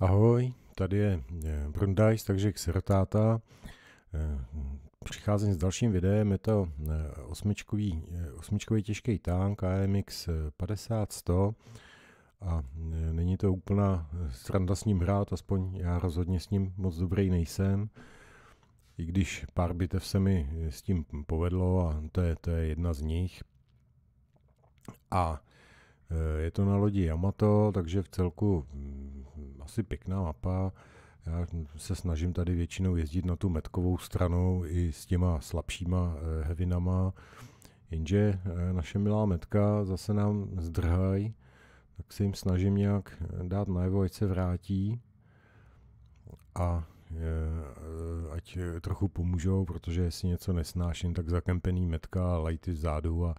Ahoj, tady je Brundajs, takže Xerotáta. Eh, přicházím s dalším videem, je to eh, osmičkový, eh, osmičkový těžký tank AMX 50-100 a není to úplná sranda s ním hrát, aspoň já rozhodně s ním moc dobrý nejsem. I když pár bitev se mi s tím povedlo a to je, to je jedna z nich. A je to na lodi Yamato, takže v celku hm, asi pěkná mapa. Já se snažím tady většinou jezdit na tu metkovou stranu i s těma slabšíma eh, hevinama, jenže eh, naše milá metka zase nám zdrhají, tak se jim snažím nějak dát najevo, ať se vrátí a eh, ať trochu pomůžou, protože jestli něco nesnáším, tak zakempený metka a lajty vzadu a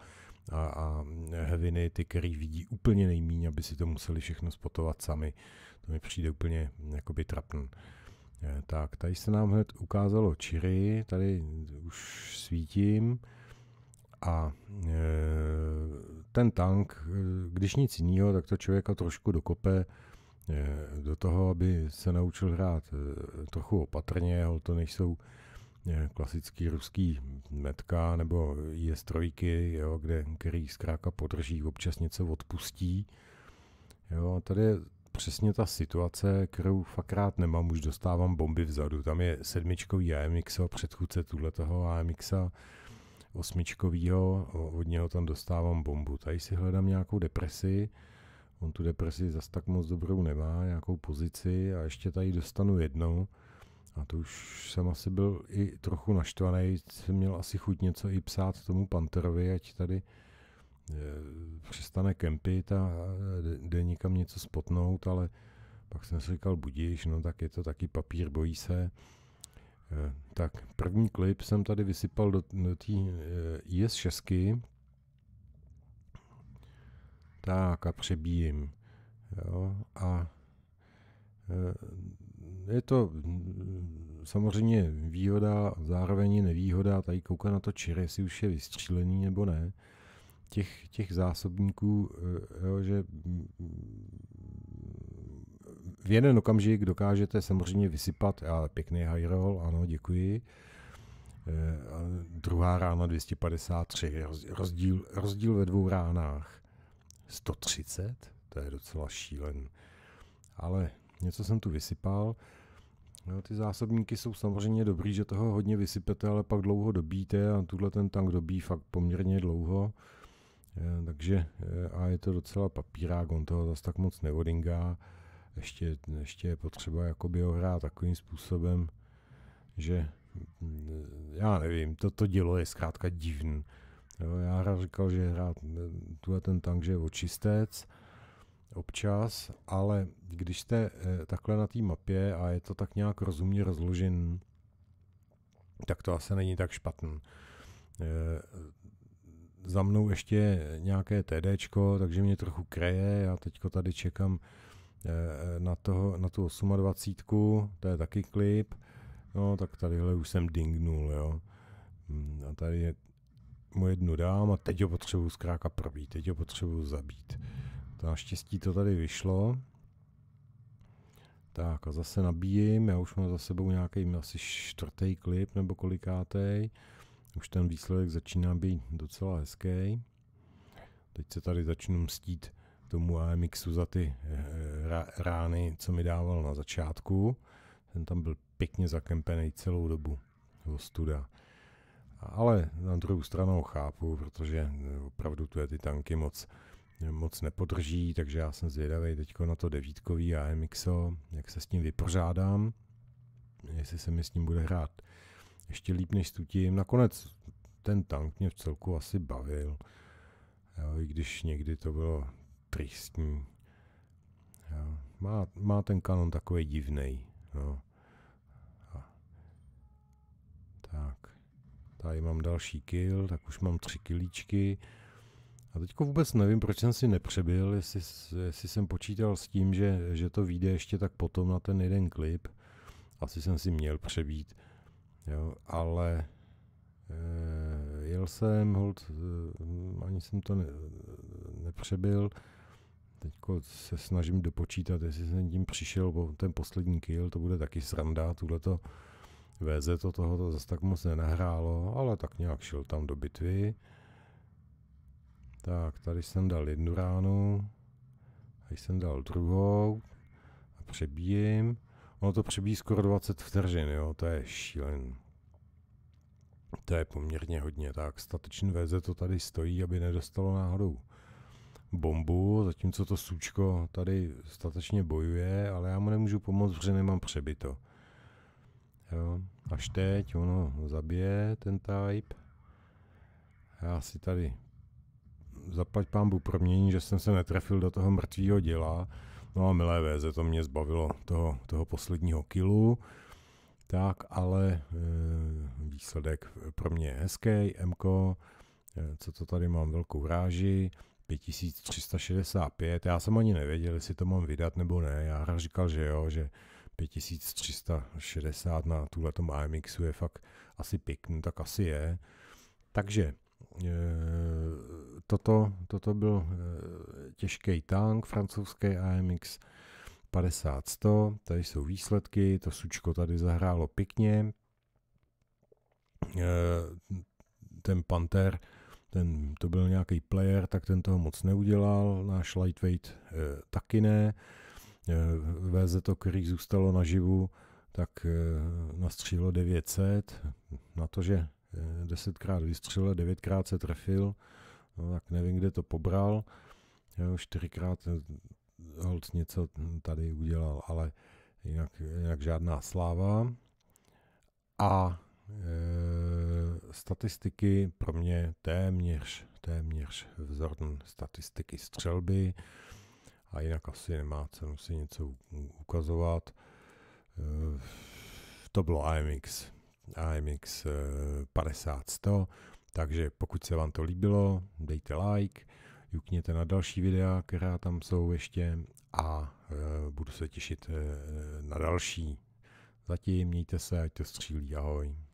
a, a heviny, ty, který vidí úplně nejmíň, aby si to museli všechno spotovat sami. To mi přijde úplně jakoby trapn. Eh, tak, tady se nám hned ukázalo čiry, tady už svítím a eh, ten tank, eh, když nic jiného, tak to člověka trošku dokope do toho, aby se naučil hrát trochu opatrně, to nejsou klasický ruský metka nebo je strojky, jo, kde, který zkrátka podrží, občas něco odpustí. Jo, a tady je přesně ta situace, kterou fakt rád nemám, už dostávám bomby vzadu. Tam je sedmičkový AMX, předchůdce tuhle toho AMX osmičkovýho, od něho tam dostávám bombu. Tady si hledám nějakou depresi, on tu depresi zas tak moc dobrou nemá, nějakou pozici a ještě tady dostanu jednou. A to už jsem asi byl i trochu naštvaný, jsem měl asi chuť něco i psát tomu Panterovi, ať tady eh, přestane kempit a jde někam něco spotnout, ale pak jsem si říkal, budíš, no tak je to taky papír, bojí se. Eh, tak první klip jsem tady vysypal do, do té e, IS-6. Tak a přebíjím. Jo, a eh, je to samozřejmě výhoda, zároveň je nevýhoda, tady kouká na to čiré, jestli už je vystřílený nebo ne. Těch, těch zásobníků, eh, jo, že mm, v jeden okamžik dokážete samozřejmě vysypat, a pěkný high roll, ano, děkuji. Eh, a druhá rána 253, rozdíl, rozdíl ve dvou ránách 130, to je docela šílen. Ale něco jsem tu vysypal, No, ty zásobníky jsou samozřejmě dobrý, že toho hodně vysypete, ale pak dlouho dobíte a tuhle ten tank dobí fakt poměrně dlouho. E, takže e, a je to docela papírák, on toho zase tak moc nevodingá. Ještě, ještě je potřeba jakoby ho hrát takovým způsobem, že hm, já nevím, to, to dělo je zkrátka divný. Jo, já říkal, že hrát eh, tuhle ten tank, že je očistec, občas, ale když jste eh, takhle na té mapě a je to tak nějak rozumně rozložen, tak to asi není tak špatný. Eh, za mnou ještě nějaké TD, takže mě trochu kreje, já teďko tady čekám eh, na, toho, na tu 28, to je taky klip, no tak tadyhle už jsem dingnul, jo. Mm, a tady je mu jednu dám a teď ho potřebuju zkráka probít, teď ho potřebuju zabít naštěstí to tady vyšlo. Tak a zase nabíjím, já už mám za sebou nějaký asi čtvrtý klip nebo kolikátý. Už ten výsledek začíná být docela hezký. Teď se tady začnu mstít tomu AMXu za ty eh, rány, co mi dával na začátku. Ten tam byl pěkně zakempený celou dobu do studa. Ale na druhou stranu chápu, protože opravdu tu je ty tanky moc moc nepodrží, takže já jsem zvědavý teď na to devítkový AMXO, jak se s tím vypořádám, jestli se mi s ním bude hrát ještě líp než s tutím. Nakonec ten tank mě v celku asi bavil, jo, i když někdy to bylo tristní. Jo. Má, má ten kanon takový divný. No. Tak, tady mám další kill, tak už mám tři kilíčky. A teďko vůbec nevím, proč jsem si nepřebyl, jestli, jestli jsem počítal s tím, že, že to vyjde ještě tak potom na ten jeden klip. Asi jsem si měl přebít, jo, ale e, jel jsem, hold, eh, ani jsem to ne, nepřebyl. Teďko se snažím dopočítat, jestli jsem tím přišel, bo ten poslední kill, to bude taky sranda, to, VZ to toho to zase tak moc nenahrálo, ale tak nějak šel tam do bitvy. Tak, tady jsem dal jednu ránu, tady jsem dal druhou a přebíjím. Ono to přebíjí skoro 20 vteřin, jo, to je šílen. To je poměrně hodně, tak statečný VZ to tady stojí, aby nedostalo náhodou bombu, zatímco to sučko tady statečně bojuje, ale já mu nemůžu pomoct, protože nemám přebyto. Jo. Až teď ono zabije ten type. Já si tady zaplať pámbu promění, že jsem se netrefil do toho mrtvého děla. No a milé véze, to mě zbavilo toho, toho posledního kilu. Tak, ale e, výsledek pro mě je hezký, MK, e, co to tady mám, velkou ráži, 5365, já jsem ani nevěděl, jestli to mám vydat nebo ne, já říkal, že jo, že 5360 na tuhletom AMXu je fakt asi pěkný, tak asi je. Takže e, Toto, toto byl eh, těžký tank francouzský AMX 50-100. Tady jsou výsledky, to sučko tady zahrálo pěkně. Eh, ten Panther, ten, to byl nějaký player, tak ten toho moc neudělal. Náš lightweight eh, taky ne. VZ, to, který zůstalo naživu, tak nastřílo 900. Na to, že desetkrát vystřelil, devětkrát se trefil, No, tak nevím, kde to pobral. Jo, čtyřikrát eh, holc něco tady udělal, ale jinak, jinak žádná sláva. A e, statistiky pro mě téměř, téměř vzorn statistiky střelby a jinak asi nemá cenu si něco ukazovat. E, to bylo AMX, AMX 50-100, takže pokud se vám to líbilo, dejte like, jukněte na další videa, která tam jsou ještě a e, budu se těšit e, na další. Zatím mějte se, ať to střílí, ahoj.